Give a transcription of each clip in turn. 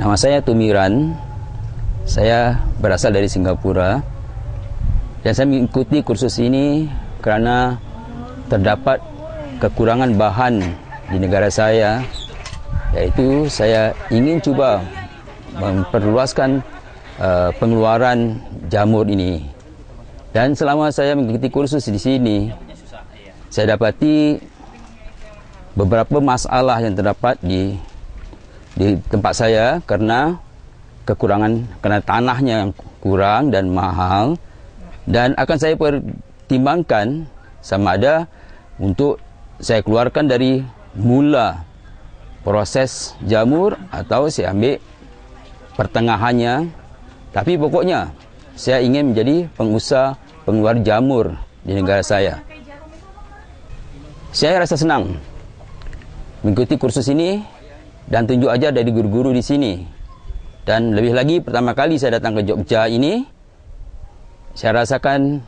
Nama saya Tumiran. Saya berasal dari Singapura. Dan saya mengikuti kursus ini kerana terdapat kekurangan bahan di negara saya yaitu saya ingin cuba memperluaskan uh, pengeluaran jamur ini. Dan selama saya mengikuti kursus di sini, saya dapati beberapa masalah yang terdapat di di tempat saya karena kekurangan karena tanahnya yang kurang dan mahal dan akan saya pertimbangkan sama ada untuk saya keluarkan dari mula proses jamur atau saya ambil pertengahannya tapi pokoknya saya ingin menjadi pengusaha pengeluar jamur di negara saya saya rasa senang mengikuti kursus ini dan tunjuk aja dari guru-guru di sini. Dan lebih lagi pertama kali saya datang ke Jogja ini saya rasakan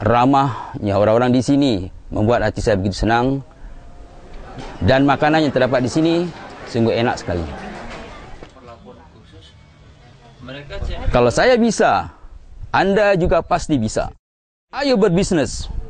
ramahnya orang-orang di sini membuat hati saya begitu senang dan makanan yang terdapat di sini sungguh enak sekali. Kalau saya bisa, Anda juga pasti bisa. Ayo berbisnis.